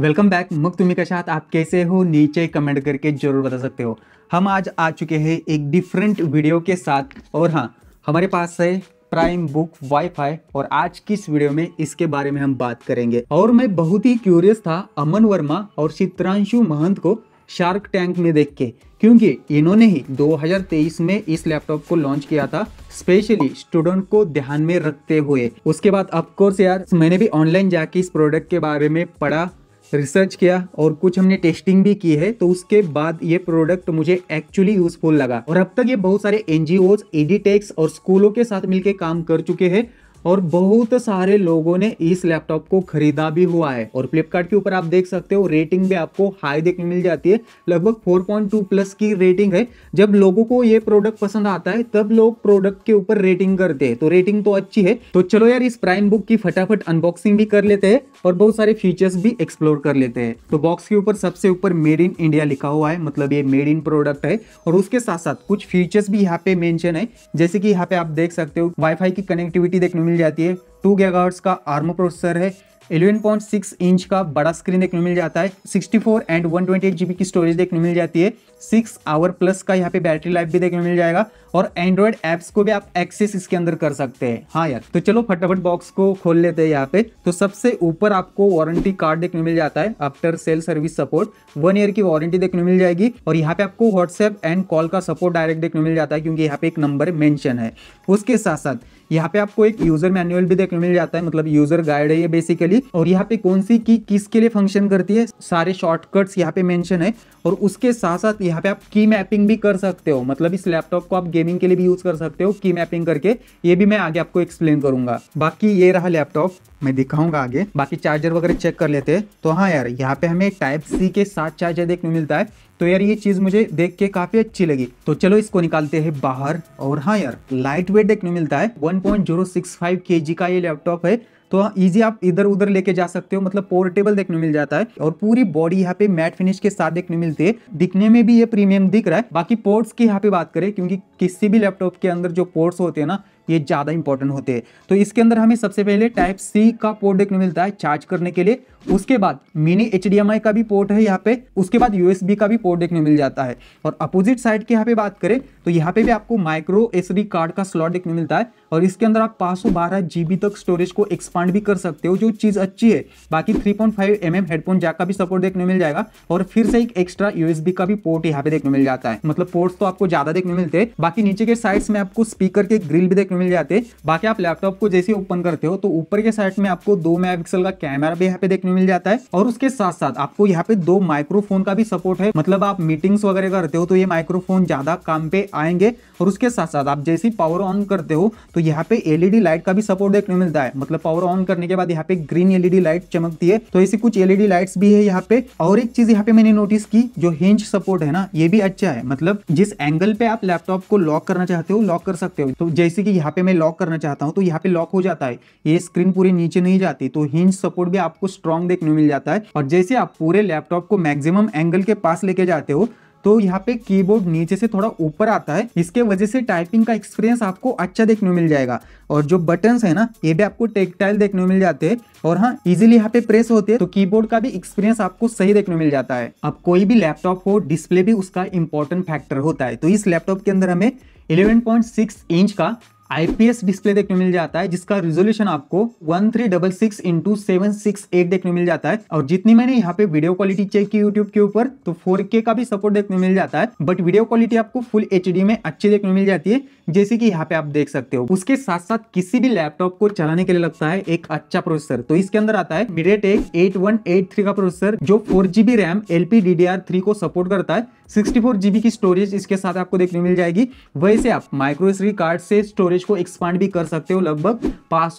welcome back मुक्त तुम्ही कशा साथ आप कैसे हो नीचे कमेंट करके जरूर बता सकते हो हम आज आ चुके हैं एक डिफरेंट वीडियो के साथ और हाँ हमारे पास है प्राइम बुक वाईफाई और आज की इस वीडियो में इसके बारे में हम बात करेंगे और मैं बहुत ही क्यूरियस था अमन वर्मा और चित्रांशु महंत को शार्क टैंक में देख के क्योंकि इन्होंने ही 2023 में इस लैपटॉप को लॉन्च किया था स्पेशली स्टूडेंट को ध्यान में रखते हुए उसके बाद अफकोर्स यार मैंने भी ऑनलाइन जाके इस प्रोडक्ट के बारे में पढ़ा रिसर्च किया और कुछ हमने टेस्टिंग भी की है तो उसके बाद ये प्रोडक्ट मुझे एक्चुअली यूजफुल लगा और अब तक ये बहुत सारे एनजीओ एडीटेक्स और स्कूलों के साथ मिलकर काम कर चुके हैं और बहुत सारे लोगों ने इस लैपटॉप को खरीदा भी हुआ है और फ्लिपकार्ट के ऊपर आप देख सकते हो रेटिंग भी आपको हाई देखने मिल जाती है लगभग 4.2 प्लस की रेटिंग है जब लोगों को ये प्रोडक्ट पसंद आता है तब लोग प्रोडक्ट के ऊपर रेटिंग करते हैं तो रेटिंग तो अच्छी है तो चलो यार इस प्राइम बुक की फटाफट अनबॉक्सिंग भी कर लेते हैं और बहुत सारे फीचर्स भी एक्सप्लोर कर लेते हैं तो बॉक्स के ऊपर सबसे ऊपर मेड इन इंडिया लिखा हुआ है मतलब ये मेड इन प्रोडक्ट है और उसके साथ साथ कुछ फीचर्स भी यहाँ पे मेंशन है जैसे कि यहाँ पे आप देख सकते हो वाईफाई की कनेक्टिविटी देखने मिल मिल जाती है टू गेगा का आर्मो प्रोसेसर है 11.6 इंच का बड़ा स्क्रीन देखने मिल जाता है 64 एंड 128 जीबी की स्टोरेज देखने मिल जाती है सिक्स आवर प्लस का यहाँ पे बैटरी लाइफ भी देखने को मिल जाएगा और एंड्रॉयड एप्स को भी आप एक्सेस इसके अंदर कर सकते हैं हाँ यार तो चलो फटाफट बॉक्स को खोल लेते हैं यहाँ पे तो सबसे ऊपर आपको वारंटी कार्ड देखने मिल जाता है after sale service support one year की वारंटी देखने मिल जाएगी और यहाँ पे आपको व्हाट्सएप एंड कॉल का सपोर्ट डायरेक्ट देखने को मिल जाता है क्योंकि यहाँ पे एक नंबर मैंशन है उसके साथ साथ यहाँ पे आपको एक यूजर मैनुअल भी देखने को मिल जाता है मतलब यूजर गाइड है ये बेसिकली बेसिकली और यहाँ पे कौन सी की किसके लिए फंक्शन करती है सारे शॉर्टकट्स यहाँ पे मेंशन है और उसके साथ साथ यहाँ पे आप की मैपिंग भी कर सकते हो मतलब इस लैपटॉप को आप गेमिंग के लिए भी यूज कर सकते हो की मैपिंग करके ये भी मैं आगे आपको एक्सप्लेन करूंगा बाकी ये रहा लैपटॉप मैं दिखाऊंगा आगे बाकी चार्जर वगैरह चेक कर लेते हैं तो हाँ यार यहाँ पे हमें टाइप सी के साथ चार्जर देखने मिलता है तो यार ये चीज मुझे देख के काफी अच्छी लगी तो चलो इसको निकालते हैं बाहर और हाँ यार लाइट वेट देखने मिलता है 1.065 केजी का ये लैपटॉप है तो इजी हाँ, आप इधर उधर लेके जा सकते हो मतलब पोर्टेबल देखने मिल जाता है और पूरी बॉडी यहाँ पे मैट फिनिश के साथ देखने मिलती है दिखने में भी ये प्रीमियम दिख रहा है बाकी पोर्ट्स की यहाँ पे बात करें क्योंकि किसी भी लैपटॉप के अंदर जो पोर्ट्स होते हैं ना ये ज़्यादा इंपॉर्टेंट होते हैं तो इसके अंदर हमें सबसे पहले टाइप सी का पोर्ट देखने मिलता है चार्ज करने के लिए उसके बाद मिनी एच का भी पोर्ट है यहाँ पे उसके बाद यूएसबी का भी पोर्ट देखने मिल जाता है और अपोजिट साइड की यहाँ पे बात करें तो यहाँ पे भी आपको माइक्रो एस कार्ड का स्लॉट देखने मिलता है और इसके अंदर आप पाँच सौ बारह तक स्टोरेज को एक्सपांड भी कर सकते हो जो चीज़ अच्छी है बाकी three point five M M headphone jack का भी सपोर्ट देखने मिल जाएगा और फिर से एक एक्स्ट्रा यूएसबी का भी पोर्ट यहाँ पे देखने मिल जाता है मतलब पोर्ट तो आपको ज़्यादा देखने मिलते हैं बाकी नीचे के साइड्स में आपको स्पीकर के ग्रिल भी देखने में मिल जाते हैं बाकी आप लैपटॉप को जैसे ओपन करते हो तो ऊपर के साइड में आपको दो मेगापिक्सल का कैमरा भी यहाँ पे देखने मिल जाता है और उसके साथ साथ आपको यहाँ पे दो माइक्रोफोन का भी सपोर्ट है मतलब आप मीटिंग्स वगैरह करते हो तो ये माइक्रोफोन ज्यादा काम पे आएंगे और उसके साथ साथ आप जैसे पावर ऑन करते हो तो यहाँ पे एलईडी लाइट का भी सपोर्ट देखने मिलता है मतलब पावर ऑन करने के बाद यहाँ पे ग्रीन एलईडी लाइट चमकती है तो ऐसी कुछ एलईडी लाइट्स भी है यहाँ पे और एक चीज यहाँ पे मैंने नोटिस की जो हिंज सपोर्ट है ना ये भी अच्छा है मतलब जिस एंगल पे आप लैपटॉप को लॉक करना चाहते हो लॉक कर सकते हो तो जैसे कि यहाँ पे मैं लॉक करना चाहता हूँ तो यहाँ पे लॉक हो जाता है ये स्क्रीन पूरी नीचे नहीं जाती तो हिंज सपोर्ट भी आपको स्ट्रॉन्ग देखने मिल जाता है और जैसे आप पूरे लैपटॉप को मैक्सिमम एंगल के पास लेके जाते हो तो यहाँ पे कीबोर्ड नीचे से थोड़ा ऊपर आता है इसके वजह से टाइपिंग का एक्सपीरियंस आपको अच्छा देखने मिल जाएगा और जो बटन्स है ना ये भी आपको टेक्टाइल देखने मिल जाते हैं और हाँ इजीली यहाँ पे प्रेस होते हैं तो कीबोर्ड का भी एक्सपीरियंस आपको सही देखने मिल जाता है अब कोई भी लैपटॉप हो डिस्प्ले भी उसका इंपॉर्टेंट फैक्टर होता है तो इस लैपटॉप के अंदर हमें 11.6 इंच का आईपीएस डिस्प्ले देखने मिल जाता है जिसका रिजोल्यूशन आपको one three double six into seven six eight देखने मिल जाता है और जितनी मैंने यहाँ पे वीडियो क्वालिटी चेक की यूट्यूब के ऊपर तो फोर के का भी सपोर्ट देखने मिल जाता है बट वीडियो क्वालिटी आपको फुल एच में अच्छी देखने मिल जाती है जैसे कि यहाँ पे आप देख सकते हो उसके साथ साथ किसी भी लैपटॉप को चलाने के लिए लगता है एक अच्छा प्रोसेसर तो इसके अंदर आता है मीडिया टेक का प्रोसेसर जो फोर जीबी रैम एलपीडीडीआर3 को सपोर्ट करता है सिक्सटी की स्टोरेज इसके साथ आपको देखने मिल जाएगी वैसे आप माइक्रोसरी कार्ड से स्टोरेज स्टोरेज को एक्सपांड भी कर सकते हो लगभग पांच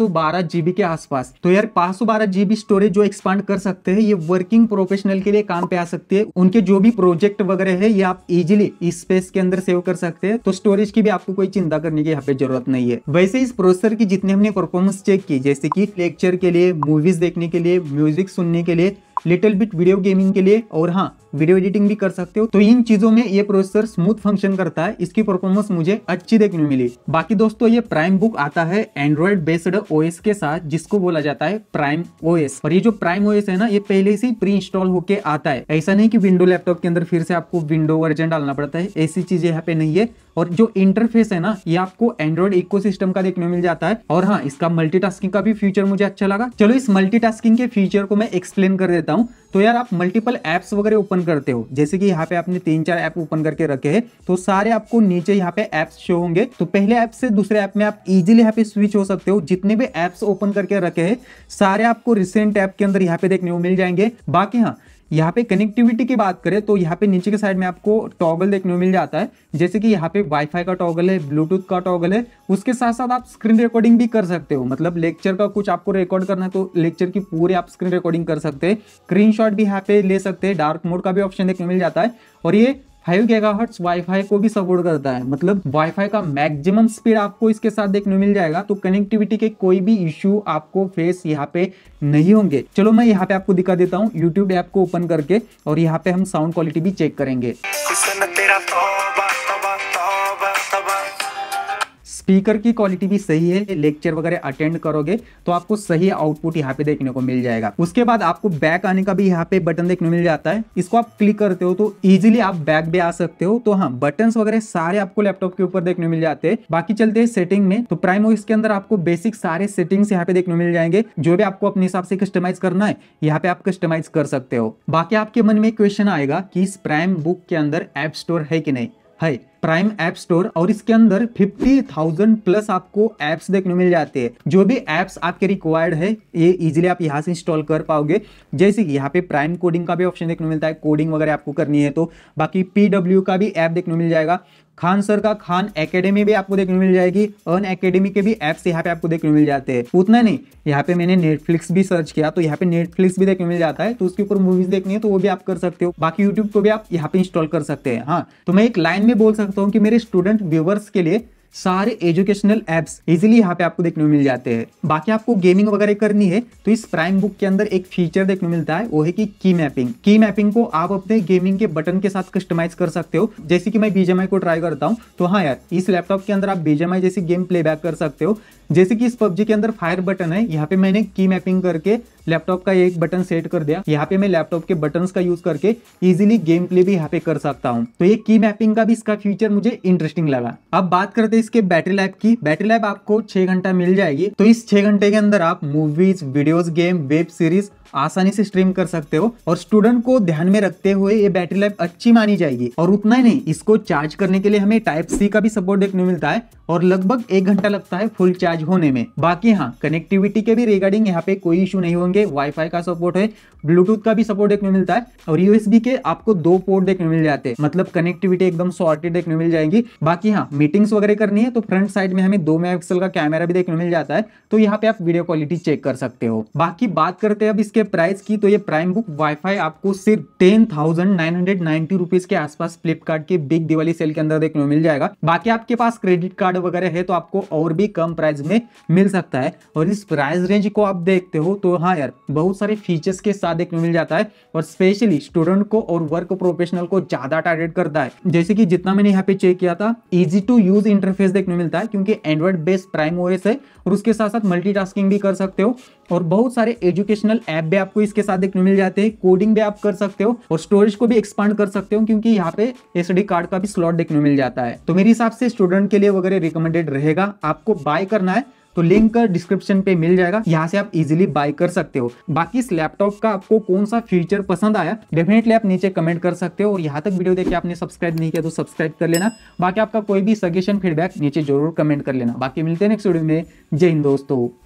जीबी के आसपास तो यार पांच जीबी स्टोरेज जो एक्सपांड कर सकते हैं ये वर्किंग प्रोफेशनल के लिए काम पे आ सकती है उनके जो भी प्रोजेक्ट वगैरह है ये आप इजिली इस स्पेस के अंदर सेव कर सकते हैं तो स्टोरेज की भी आपको कोई चिंता करने की यहाँ पे जरूरत नहीं है वैसे इस प्रोसेसर की जितने हमने परफॉर्मेंस चेक की जैसे की लेक्चर के लिए मूवीज देखने के लिए म्यूजिक सुनने के लिए लिटिल बिट वीडियो गेमिंग के लिए और हाँ वीडियो एडिटिंग भी कर सकते हो तो इन चीजों में ये प्रोसेसर स्मूथ फंक्शन करता है इसकी परफॉर्मेंस मुझे अच्छी देखने में मिली बाकी दोस्तों ये प्राइम बुक आता है एंड्रॉइड बेस्ड ओएस के साथ जिसको बोला जाता है प्राइम ओएस और ये जो प्राइम ओएस है ना ये पहले से प्री इंस्टॉल होकर आता है ऐसा नहीं की विंडो लैपटॉप के अंदर फिर से आपको विंडो वर्जन डालना पड़ता है ऐसी चीज यहाँ पे नहीं है और जो इंटरफेस है ना ये आपको एंड्रॉइड इको का देखने मिल जाता है और हाँ इसका मल्टीटास्किंग का भी फ्यूचर मुझे अच्छा लगा चलो इस मल्टीटास्किंग के फ्यूचर को मैं एक्सप्लेन कर देता हूँ तो यार आप मल्टीपल एप्स वगैरह ओपन करते हो जैसे कि यहाँ पे आपने तीन चार ऐप ओपन करके रखे हैं तो सारे आपको नीचे यहाँ पे ऐप्स शो होंगे तो पहले ऐप से दूसरे ऐप में आप इजीली यहाँ पे स्विच हो सकते हो जितने भी ऐप्स ओपन करके रखे हैं सारे आपको रिसेंट ऐप के अंदर यहाँ पे देखने को मिल जाएंगे बाकी हाँ यहाँ पे कनेक्टिविटी की बात करें तो यहाँ पे नीचे के साइड में आपको टॉगल देखने को मिल जाता है जैसे कि यहाँ पे वाईफाई का टॉगल है ब्लूटूथ का टॉगल है उसके साथ साथ आप स्क्रीन रिकॉर्डिंग भी कर सकते हो मतलब लेक्चर का कुछ आपको रिकॉर्ड करना है तो लेक्चर की पूरी आप स्क्रीन रिकॉर्डिंग कर सकते हैं स्क्रीन भी यहाँ पे ले सकते हैं डार्क मोड का भी ऑप्शन देखने मिल जाता है और ये फाइव गीगाहर्ट्स वाईफाई को भी सपोर्ट करता है मतलब वाईफाई का मैक्सिमम स्पीड आपको इसके साथ देखने मिल जाएगा तो कनेक्टिविटी के कोई भी इश्यू आपको फेस यहाँ पे नहीं होंगे चलो मैं यहाँ पे आपको दिखा देता हूँ यूट्यूब ऐप को ओपन करके और यहाँ पे हम साउंड क्वालिटी भी चेक करेंगे स्पीकर की क्वालिटी भी सही है लेक्चर वगैरह अटेंड करोगे तो आपको सही आउटपुट यहाँ पे देखने को मिल जाएगा उसके बाद आपको बैक आने का भी यहाँ पे बटन देखने मिल जाता है इसको आप क्लिक करते हो तो इजिली आप बैक भी आ सकते हो तो हाँ बटन वगैरह सारे आपको लैपटॉप के ऊपर देखने मिल जाते हैं बाकी चलते हैं सेटिंग में तो प्राइम ओएस के अंदर आपको बेसिक सारे सेटिंग्स यहाँ पे देखने मिल जाएंगे जो भी आपको अपने हिसाब से कस्टमाइज करना है यहाँ पे आप कस्टमाइज कर सकते हो बाकी आपके मन में क्वेश्चन आएगा कि इस प्राइम बुक के अंदर एप स्टोर है कि नहीं है प्राइम ऐप स्टोर और इसके अंदर 50,000 प्लस आपको एप्स देखने मिल जाते हैं जो भी एप्स आपके रिक्वायर्ड है ये इजीली आप यहाँ से इंस्टॉल कर पाओगे जैसे कि यहाँ पे प्राइम कोडिंग का भी ऑप्शन देखने मिलता है कोडिंग वगैरह आपको करनी है तो बाकी पीडब्ल्यू का भी ऐप देखने मिल जाएगा खान सर का खान एकेडमी भी आपको देखने मिल जाएगी अर्न एकेडमी के भी एप्स यहाँ पे आपको देखने मिल जाते हैं उतना नहीं यहाँ पे मैंने नेटफ्लिक्स भी सर्च किया तो यहाँ पे नेटफ्लिक्स भी देखने मिल जाता है तो उसके ऊपर मूवीज देखनी है तो वो भी आप कर सकते हो बाकी यूट्यूब को भी आप यहाँ पे इंस्टॉल कर सकते हैं हाँ तो मैं एक लाइन में बोल सकता हूँ कि मेरे स्टूडेंट व्यूवर्स के लिए सारे एजुकेशनल एप्स इजीली यहाँ पे आपको देखने में मिल जाते हैं बाकी आपको गेमिंग वगैरह करनी है तो इस प्राइम बुक के अंदर एक फीचर देखने को मिलता है वो है कि की मैपिंग की मैपिंग को आप अपने गेमिंग के बटन के साथ कस्टमाइज कर सकते हो जैसे कि मैं बीजेमआई को ट्राई करता हूँ तो हाँ यार इस लैपटॉप के अंदर आप बीजेमआई जैसी गेम प्ले कर सकते हो जैसे कि इस पबजी के अंदर फायर बटन है यहाँ पे मैंने की मैपिंग करके लैपटॉप का एक बटन सेट कर दिया यहाँ पे मैं लैपटॉप के बटन का यूज करके इजिली गेम प्ले भी यहाँ पे कर सकता हूँ तो ये की मैपिंग का भी इसका फ्यूचर मुझे इंटरेस्टिंग लगा अब बात करते हैं इसके बैटरी लाइफ की बैटरी लाइफ आपको छह घंटा मिल जाएगी तो इस छह घंटे के अंदर आप movies videos game web series आसानी से स्ट्रीम कर सकते हो और स्टूडेंट को ध्यान में रखते हुए ये बैटरी लाइफ अच्छी मानी जाएगी और उतना ही नहीं इसको चार्ज करने के लिए हमें टाइप सी का भी सपोर्ट देखने मिलता है और लगभग एक घंटा लगता है फुल चार्ज होने में बाकी हाँ कनेक्टिविटी के भी रिगार्डिंग यहाँ पे कोई इशू नहीं होंगे वाईफाई का सपोर्ट है ब्लूटूथ का भी सपोर्ट देखने मिलता है और यूएसबी के आपको दो पोर्ट देखने मिल जाते हैं मतलब कनेक्टिविटी एकदम सॉर्टेड देखने मिल जाएगी बाकी हाँ मीटिंग्स वगैरह करनी है तो फ्रंट साइड में हमें दो मेगा का कैमरा भी देखने मिल जाता है तो यहाँ पे आप वीडियो क्वालिटी चेक कर सकते हो बाकी बात करते हैं अब इसके है प्राइस की तो ये प्राइम बुक वाईफाई आपको सिर्फ ten thousand nine hundred ninety rupees के आसपास फ्लिपकार्ट के बिग दिवाली सेल के अंदर देखने को मिल जाएगा बाकी आपके पास क्रेडिट कार्ड वगैरह है तो आपको और भी कम प्राइस में मिल सकता है और इस प्राइस रेंज को आप देखते हो तो हाँ यार बहुत सारे फीचर्स के साथ देखने मिल जाता है और स्पेशली स्टूडेंट को और वर्क प्रोफेशनल को ज्यादा टारगेट करता है जैसे कि जितना मैंने यहाँ पे चेक किया था इजी टू यूज इंटरफेस देखने मिलता है क्योंकि एंड्रॉइड बेस्ड प्राइम ओएस है और उसके साथ साथ मल्टीटास्किंग भी कर सकते हो और बहुत सारे एजुकेशनल ऐप भी आपको इसके साथ देखने मिल जाते हैं कोडिंग भी आप कर सकते हो और स्टोरेज को भी एक्सपांड कर सकते हो क्योंकि यहाँ पे एस कार्ड का भी स्लॉट देखने मिल जाता है तो मेरे हिसाब से स्टूडेंट के लिए वगैरह रिकमेंडेड रहेगा आपको बाय करना है तो लिंक डिस्क्रिप्शन पे मिल जाएगा यहाँ से आप इजीली बाय कर सकते हो बाकी इस लैपटॉप का आपको कौन सा फीचर पसंद आया डेफिनेटली आप नीचे कमेंट कर सकते हो और यहाँ तक वीडियो देखिए आपने सब्सक्राइब नहीं किया तो सब्सक्राइब कर लेना बाकी आपका कोई भी सजेशन फीडबैक नीचे जरूर कमेंट कर लेना बाकी मिलते हैं नेक्स्ट वीडियो में जय हिंद दोस्तों